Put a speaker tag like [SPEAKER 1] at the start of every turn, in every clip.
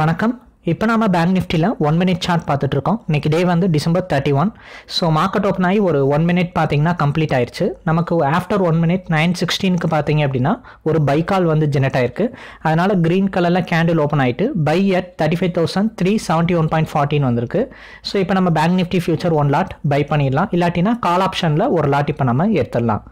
[SPEAKER 1] வணக்கம் இப்போ நம்ம பேங்க் நிஃப்டியில் ஒன் மினிட் சார்ட் பார்த்துட்ருக்கோம் இன்றைக்கி டே வந்து December thirty one so market open ஆகி ஒரு ஒன் மினிட் பார்த்தீங்கன்னா கம்ப்ளீட் ஆயிடுச்சு நமக்கு ஆஃப்டர் ஒன் மினிட் நைன் சிக்ஸ்டீனுக்கு பார்த்தீங்க அப்படின்னா ஒரு பை கால் வந்து ஜெனரேட் ஆயிருக்கு அதனால் க்ரீன் கலரில் கேண்டில் ஓப்பன் ஆகிட்டு buy at thirty five thousand three seventy one point fourteen வந்திருக்கு ஸோ இப்போ நம்ம bank Nifty future one lot buy பண்ணிடலாம் இல்லாட்டினா கால் ஆப்ஷனில் ஒரு லாட் இப்போ நம்ம எடுத்துடலாம்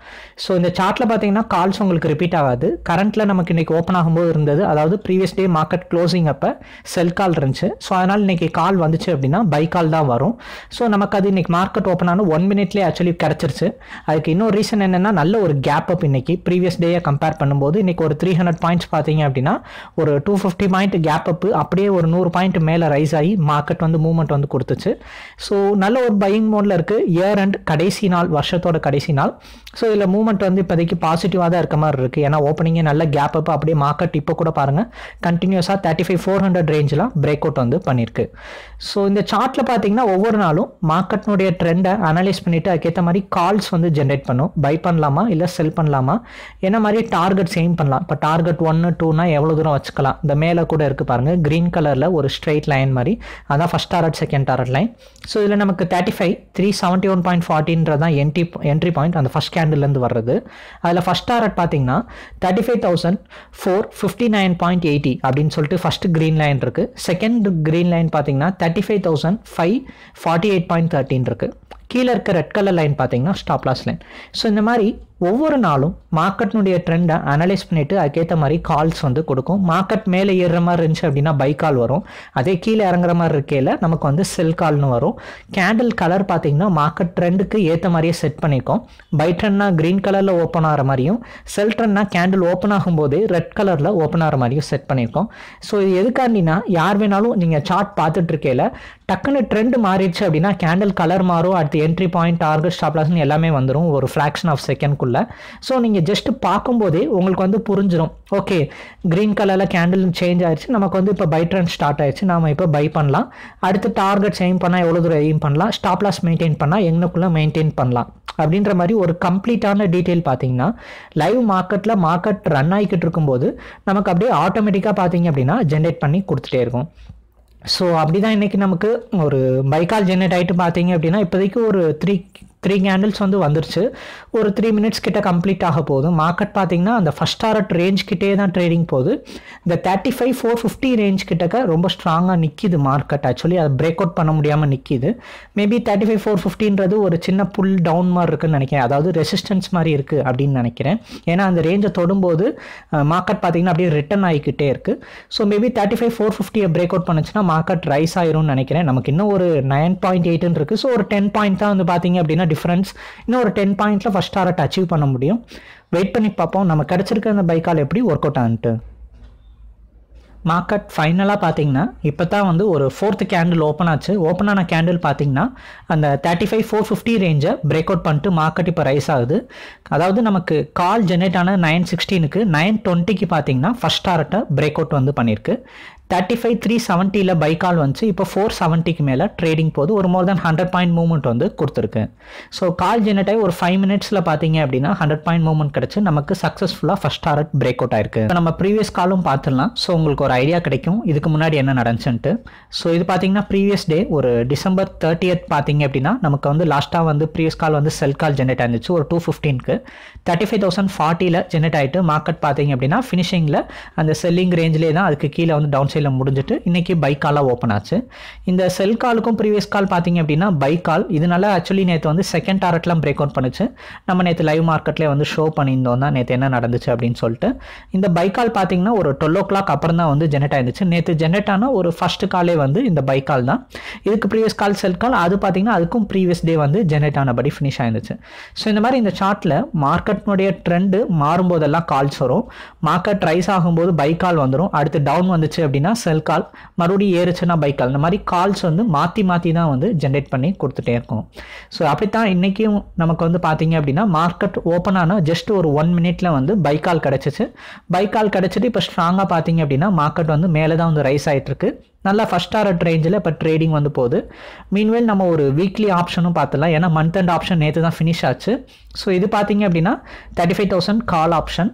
[SPEAKER 1] ஸோ இந்த சார்ட்டில் பார்த்தீங்கன்னா கால்ஸ் உங்களுக்கு ரிப்பீட் ஆகாது கரண்ட்டில் நமக்கு இன்றைக்கி ஓப்பன் ஆகும்போது இருந்தது அதாவது ப்ரீவியஸ் டே மார்க்கெட் க்ளோசிங் அப்போ செல் கால் இருந்துச்சு ஸோ அதனால் இன்றைக்கி கால் வந்துச்சு அப்படின்னா பை கால் தான் வரும் ஸோ நமக்கு அது இன்றைக்கி மார்க்கெட் ஓப்பன் ஆன ஒன் மினிட்லேயே ஆக்சுவலி கிடச்சிருச்சு அதுக்கு இன்னொரு ரீசன் என்னென்னா நல்ல ஒரு கேப் அப் இன்றைக்கி ப்ரீவியஸ் டேயை கம்பேர் பண்ணும்போது இன்றைக்கி ஒரு த்ரீ ஹண்ட்ரட் பாயிண்ட்ஸ் பார்த்தீங்க அப்படின்னா ஒரு two fifty point gap up அப்படியே ஒரு நூறு பாயிண்ட் மேலே ரைஸ் ஆகி மார்க்கெட் வந்து மூவ்மெண்ட் வந்து கொடுத்துச்சு ஸோ நல்ல ஒரு பையிங் மோடில் இருக்குது இயர் அண்ட் கடைசி நாள் வருஷத்தோட கடைசி நாள் ஸோ இதில் மூவ்மெண்ட் வந்து இப்போதைக்கு பாசிட்டிவாக தான் இருக்க மாதிரி இருக்குது ஏன்னா ஓப்பனிங்கே நல்ல கேப் அப் அப்படியே மார்க்கெட் இப்போ கூட பாருங்கள் கண்டினியூஸாக தேர்ட்டி ஃபைவ் ஃபோர் ஹண்ட்ரட் ரேஞ்சில் பிரேக் பிரேக் அவுட் வந்து பண்ணியிருக்கு ஸோ இந்த சார்ட்டில் பார்த்தீங்கன்னா ஒவ்வொரு நாளும் மார்க்கெட்னுடைய ட்ரெண்டை அனலைஸ் பண்ணிவிட்டு அதுக்கேற்ற மாதிரி கால்ஸ் வந்து ஜென்ரேட் பண்ணும் பை பண்ணலாமா இல்லை செல் பண்ணலாமா என்ன மாதிரி டார்கெட் சேம் பண்ணலாம் இப்போ டார்கெட் ஒன்று டூனா எவ்வளோ தூரம் வச்சுக்கலாம் இந்த மேலே கூட இருக்குது பாருங்கள் க்ரீன் கலரில் ஒரு ஸ்ட்ரெயிட் லைன் மாதிரி அதான் first target second target line so இதில் நமக்கு thirty five three seventy one point ஃபார்ட்டின்றது தான் என்ட்ரி என்ட்ரி பாயிண்ட் அந்த ஃபஸ்ட் கேண்டில்லேருந்து வர்றது அதில் ஃபஸ்ட் டாரட் பார்த்தீங்கன்னா thirty five thousand four fifty nine point eighty அப்படின்னு சொல்லிட்டு ஃபஸ்ட்டு க்ரீன் லைன் இருக்குது செகண்ட் செகண்ட் க்ரீன் லைன் பார்த்தீங்கன்னா thirty five thousand five forty eight point thirteen இருக்குது கீழே இருக்க ரெட் கலர் லைன் பார்த்தீங்கன்னா ஸ்டாப்லாஸ் லைன் ஸோ இந்த மாதிரி ஒவ்வொரு நாளும் மார்க்கெட்னுடைய ட்ரெண்டை அனலைஸ் பண்ணிவிட்டு அதுக்கேற்ற மாதிரி கால்ஸ் வந்து கொடுக்கும் மார்க்கெட் மேலே ஏறுற மாதிரி இருந்துச்சு அப்படின்னா பை கால் வரும் அதே கீழே இறங்குற மாதிரி இருக்கையில் நமக்கு வந்து செல் கால்னு வரும் கேண்டில் கலர் பார்த்திங்கன்னா மார்க்கெட் ட்ரெண்டுக்கு ஏற்ற மாதிரியே செட் பண்ணியிருக்கோம் பை ட்ரெண்ட்னா க்ரீன் கலரில் ஓப்பன் ஆகிற மாதிரியும் செல் ட்ரெண்ட்னா கேண்டில் ஓப்பன் ஆகும்போது ரெட் கலரில் ஓப்பன் ஆகிற மாதிரியும் செட் பண்ணியிருக்கோம் ஸோ இது எதுக்காண்டினா யார் வேணாலும் நீங்கள் சார்ட் பார்த்துட்டு இருக்கையில் டக்குன்னு ட்ரெண்ட் மாறிடுச்சு அப்படின்னா கேண்டில் கலர் மாறும் அடுத்து என்ட்ரி பாயிண்ட் டார்கெட் ஸ்டாப்லாஸ்ன்னு எல்லாமே வந்துடும் ஒரு ஃப்ராக்ஷன் ஆஃப் செகண்ட் சொல்ல ஸோ நீங்கள் ஜஸ்ட் பார்க்கும்போதே உங்களுக்கு வந்து புரிஞ்சிடும் ஓகே க்ரீன் கலரில் கேண்டில் சேஞ்ச் ஆயிடுச்சு நமக்கு வந்து இப்போ பை ட்ரெண்ட் ஸ்டார்ட் ஆயிடுச்சு நம்ம இப்போ பை பண்ணலாம் அடுத்து டார்கெட்ஸ் எய்ம் பண்ணால் எவ்வளோ தூரம் எய்ம் பண்ணலாம் ஸ்டாப் லாஸ் மெயின்டைன் பண்ணால் எங்களுக்குள்ளே மெயின்டைன் பண்ணலாம் அப்படின்ற மாதிரி ஒரு கம்ப்ளீட்டான டீட்டெயில் பார்த்தீங்கன்னா லைவ் மார்க்கெட்டில் மார்க்கெட் ரன் ஆகிக்கிட்டு இருக்கும்போது நமக்கு அப்படியே ஆட்டோமேட்டிக்காக பார்த்தீங்க அப்படின்னா ஜென்ரேட் பண்ணி கொடுத்துட்டே இருக்கும் ஸோ அப்படி தான் இன்றைக்கி நமக்கு ஒரு பைக்கால் ஜென்ரேட் ஆகிட்டு பார்த்தீங்க அப்படின்னா இப்போதைக்கு ஒரு த்ரீ த்ரீ கேண்டில்ஸ் வந்து வந்துருச்சு ஒரு த்ரீ மினிட்ஸ் கிட்ட கம்ப்ளீட் ஆக போதும் மார்க்கெட் பார்த்தீங்கன்னா அந்த ஃபஸ்ட் ஆரட் ரேஞ்ச் கிட்டே தான் ட்ரேடிங் போகுது இந்த thirty five four fifty range கிட்டக்க ரொம்ப ஸ்ட்ராங்காக நிற்கிது மார்க்கெட் ஆக்சுவலி அதை பிரேக் அவுட் பண்ண முடியாமல் நிற்கிது மேபி தேர்ட்டி ஃபைவ் ஃபோர் ஃபிஃப்டின்றது ஒரு சின்ன புல் டவுன் மாதிரி இருக்குன்னு நினைக்கிறேன் அதாவது ரெசிஸ்டன்ஸ் மாதிரி இருக்குது அப்படின்னு நினைக்கிறேன் ஏன்னா அந்த ரேஞ்சை தொடும்போது மார்க்கெட் பார்த்தீங்கன்னா அப்படியே ரிட்டன் ஆகிக்கிட்டே இருக்குது so maybe thirty five four ஃபிஃப்டியை பிரேக் அவுட் பண்ணுச்சுன்னா மார்க்கெட் ரைஸ் ஆயிரும்னு நினைக்கிறேன் நமக்கு இன்னும் ஒரு நைன் பாயிண்ட் எயிட்னு இருக்குது ஸோ ஒரு டென் பாயிண்ட் தான் வந்து பார்த்தீங்க அப்படின்னா டிஃப்ரென்ஸ் இன்னும் ஒரு டென் பாயிண்ட்டில் ஃபஸ்ட் டாரட் அச்சீவ் பண்ண முடியும் வெயிட் பண்ணி பார்ப்போம் நம்ம கிடச்சிருக்க அந்த பைக்கால் எப்படி ஒர்க் அவுட் ஆகிட்டு மார்க்கெட் ஃபைனலாக பார்த்தீங்கன்னா இப்போ தான் வந்து ஒரு ஃபோர்த்து கேண்டில் ஓப்பன் ஆச்சு ஓப்பன் ஆன கேண்டில் பார்த்தீங்கன்னா அந்த தேர்ட்டி ஃபைவ் ஃபோர் ஃபிஃப்டி ரேஞ்சை பிரேக் அவுட் பண்ணிட்டு மார்க்கெட் இப்போ ரைஸ் ஆகுது அதாவது நமக்கு கால் ஜென்ரேட் ஆன நைன் சிக்ஸ்டீனுக்கு நைன் டுவெண்ட்டிக்கு பார்த்தீங்கன்னா ஃபஸ்ட் டாரட்டை பிரேக் அவுட் வந்து பண்ணியிருக்கு தேர்ட்டி ஃபைவ் த்ரீ செவன்ட்டியில் பைக்கால் வந்துச்சு இப்போ ஃபோர் செவன்ட்டிக்கு மேலே ட்ரேடிங் போது ஒரு more than hundred point movement வந்து கொடுத்துருக்கு ஸோ கால் ஜெனட்டாகி ஒரு ஃபைவ் மினிட்ஸில் பார்த்தீங்க அப்படின்னா ஹண்ட்ரட் பாயிண்ட் மூவ்மெண்ட் கிடச்சி நமக்கு சக்ஸஸ்ஃபுல்லாக ஃபஸ்ட் டாரட் பிரேக் அவுட் ஆயிருக்கு நம்ம ப்ரீவியஸ் காலும் பார்த்துடலாம் ஸோ உங்களுக்கு ஒரு ஐடியா கிடைக்கும் இதுக்கு முன்னாடி என்ன நடந்துச்சுன்ட்டு ஸோ இது பார்த்தீங்கன்னா ப்ரீவியஸ் டே ஒரு டிசம்பர் தேர்ட்டியத் பார்த்தீங்க அப்படின்னா நமக்கு வந்து லாஸ்ட்டாக வந்து ப்ரீவியஸ் கால் வந்து செல் கால் ஜென்ரேட் ஆயிருந்துச்சு ஒரு டூ ஃபிஃப்டீனுக்கு தேர்ட்டி ஃபைவ் தௌசண்ட் ஃபார்ட்டியில் ஜெனரேட் ஆகிட்டு மார்க்கெட் பார்த்தீங்க அப்படின்னா ஃபினிஷிங்கில் அந்த செல்லிங் ரேஞ்சிலே தான் அதுக்கு கீழே வந்து டவுன் ஃபில் முடிஞ்சுட்டு இன்றைக்கி பைக் காலாக ஓப்பன் ஆச்சு இந்த செல் காலுக்கும் ப்ரீவியஸ் கால் பார்த்தீங்க அப்படின்னா பைக் கால் இதனால் ஆக்சுவலி நேற்று வந்து செகண்ட் டாரெட்லாம் பிரேக் அவுட் பண்ணுச்சு நம்ம நேற்று லைவ் மார்க்கெட்லேயே வந்து ஷோ பண்ணியிருந்தோம் தான் நேற்று என்ன நடந்துச்சு அப்படின்னு சொல்லிட்டு இந்த பைக் கால் பார்த்தீங்கன்னா ஒரு டுவெல் ஓ கிளாக் அப்புறம் தான் வந்து ஜெனரேட் ஆயிருந்துச்சு நேற்று ஜெனரேட் ஆனால் ஒரு ஃபஸ்ட்டு காலே வந்து இந்த பைக் கால் தான் இதுக்கு ப்ரீவியஸ் கால் செல் கால் அது பார்த்தீங்கன்னா அதுக்கும் ப்ரீவியஸ் டே வந்து ஜெனரேட் ஆனபடி ஃபினிஷ் ஆயிருந்துச்சு ஸோ இந்த மாதிரி இந்த சார்ட்டில் மார்க்கெட்னுடைய ட்ரெண்டு மாறும்போதெல்லாம் கால்ஸ் வரும் மார்க்கெட் ரைஸ் ஆகும்போது பை கால் வந்துடும் அடுத்து டவுன் வந்துச்சு அப்படின்னா செல் கால் மறுபடியும் ஏறுச்சுன்னா பைக்கால் கால் இந்த மாதிரி கால்ஸ் வந்து மாற்றி மாற்றி தான் வந்து ஜென்ரேட் பண்ணி கொடுத்துட்டே இருக்கும் ஸோ அப்படித்தான் இன்றைக்கும் நமக்கு வந்து பார்த்தீங்க அப்படின்னா மார்க்கெட் ஓப்பன் ஆனால் ஜஸ்ட் ஒரு ஒன் மினிட்டில் வந்து பை கால் கிடச்சிச்சு பை கால் கிடச்சிட்டு இப்போ ஸ்ட்ராங்காக பார்த்தீங்க அப்படின்னா மார்க்கெட் வந்து மேலே தான் வந்து ரைஸ் ஆகிட்டுருக்கு நல்லா ஃபஸ்ட் டாரட் ரேஞ்சில் இப்போ ட்ரேடிங் வந்து போகுது மீன்வேல் நம்ம ஒரு வீக்லி ஆப்ஷனும் பார்த்துலாம் ஏன்னா மந்த் அண்ட் ஆப்ஷன் நேற்று தான் ஃபினிஷ் ஆச்சு ஸோ இது பார்த்தீங்க அப்படின்னா thirty five thousand call option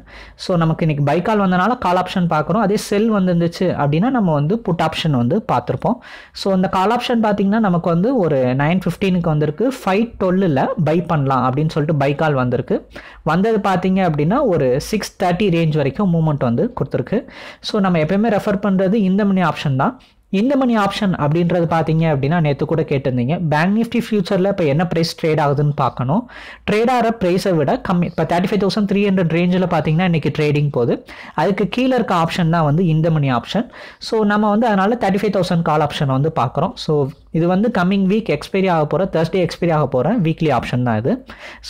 [SPEAKER 1] so நமக்கு இன்றைக்கி பை கால் வந்தனால கால் ஆப்ஷன் பார்க்குறோம் அதே செல் வந்துருந்துச்சு அப்படின்னா நம்ம வந்து புட் ஆப்ஷன் வந்து பார்த்துருப்போம் ஸோ அந்த கால் ஆப்ஷன் பார்த்திங்கன்னா நமக்கு வந்து ஒரு நைன் ஃபிஃப்டீனுக்கு வந்திருக்கு ஃபைவ் டுவெல்லில் பை பண்ணலாம் அப்படின்னு சொல்லிட்டு பை கால் வந்திருக்கு வந்தது பார்த்தீங்க அப்படின்னா ஒரு சிக்ஸ் தேர்ட்டி ரேஞ்ச் வரைக்கும் மூமெண்ட் வந்து கொடுத்துருக்கு ஸோ நம்ம எப்பயுமே ரெஃபர் பண்ணுறது இந்த மணி ஆப்ஷன் தான் இந்த மணி ஆப்ஷன் அப்படின்றது பார்த்தீங்க அப்படின்னா நேற்று கூட கேட்டிருந்தீங்க பேங்க் நிஃப்டி ஃபியூச்சரில் இப்போ என்ன ப்ரைஸ் ட்ரேட் ஆகுதுன்னு பார்க்கணும் ட்ரேட் ஆகிற ப்ரைஸை விட கம்மி இப்போ thirty five thousand three hundred ரேஞ்சில் பார்த்தீங்கன்னா இன்றைக்கி ட்ரேடிங் போகுது அதுக்கு கீழே இருக்க ஆப்ஷன் தான் வந்து இந்த மணி ஆப்ஷன் ஸோ நம்ம வந்து அதனால் thirty five thousand call option வந்து பார்க்குறோம் ஸோ இது வந்து கம்மிங் வீக் எக்ஸ்பைரி ஆக போகிற தேர்ஸ்டே எக்ஸ்பைரி ஆக போகிற வீக்லி ஆப்ஷன் தான் இது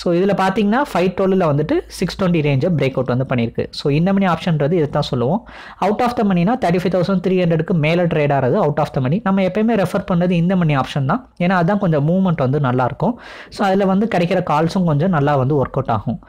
[SPEAKER 1] ஸோ இதில் பார்த்தீங்கன்னா ஃபைவ் டுவெலில் வந்துட்டு சிக்ஸ் டுவெண்ட்டி ரேஞ்சை பிரேக் அவுட் வந்து பண்ணியிருக்கு ஸோ இந்த மணி ஆப்ஷன்றது இது தான் சொல்லுவோம் அவுட் ஆஃப் த மணினா தேர்ட்டி ஃபைவ் தௌசண்ட் த்ரீ ஹண்ட்ரடுக்கு மேலே ட்ரேட் ஆகிறது அவுட் ஆஃப் த மணி நம்ம எப்பயுமே ரெஃபர் பண்ணது இந்த மணி ஆப்ஷன் தான் ஏன்னா அதுதான் கொஞ்சம் மூவ்மெண்ட் வந்து நல்லாயிருக்கும் ஸோ அதில் வந்து கிடைக்கிற கால்ஸும் கொஞ்சம் நல்லா வந்து ஒர்க் அவுட் ஆகும்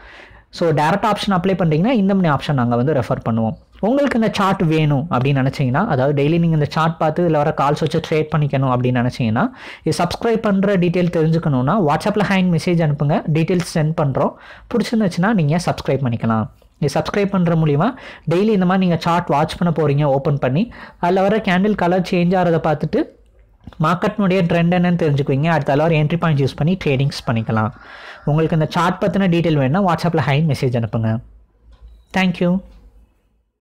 [SPEAKER 1] ஸோ டேரக்ட் ஆப்ஷன் அப்ளை பண்ணுறீங்கன்னா இந்த மணி ஆப்ஷன் நாங்கள் வந்து ரெஃபர் பண்ணுவோம் உங்களுக்கு இந்த சார்ட் வேணும் அப்படின்னு நினச்சிங்கன்னா அதாவது டெய்லி நீங்கள் இந்த சார்ட் பார்த்து இதில் வர கால்ஸ் வச்சு ட்ரேட் பண்ணிக்கணும் அப்படின்னு நினச்சிங்கன்னா இது சப்ஸ்கிரைப் பண்ணுற டீட்டெயில் தெரிஞ்சுக்கணுன்னா வாட்ஸ்அப்பில் ஹேண்ட் மெசேஜ் அனுப்புங்க டீட்டெயில்ஸ் சென்ட் பண்ணுறோம் பிடிச்சிருந்துச்சுன்னா நீங்கள் சப்ஸ்கிரைப் பண்ணிக்கலாம் இது சப்ஸ்கிரைப் பண்ணுற மூலிமா டெய்லி இந்த மாதிரி நீங்கள் சார்ட் வாட்ச் பண்ண போகிறீங்க ஓப்பன் பண்ணி அதில் வர கேண்டில் கலர் சேஞ்ச் ஆகிறத பார்த்துட்டு மார்க்கெட்னுடைய ட்ரெண்ட் என்னன்னு தெரிஞ்சுக்குவீங்க அடுத்த அளவு என்ட்ரி பாயிண்ட் யூஸ் பண்ணி ட்ரேடிங்ஸ் பண்ணிக்கலாம் உங்களுக்கு இந்த சார்ட் பற்றின டீட்டெயில் வேணுன்னா வாட்ஸ்அப்பில் ஹை மெசேஜ் அனுப்புங்க தேங்க்யூ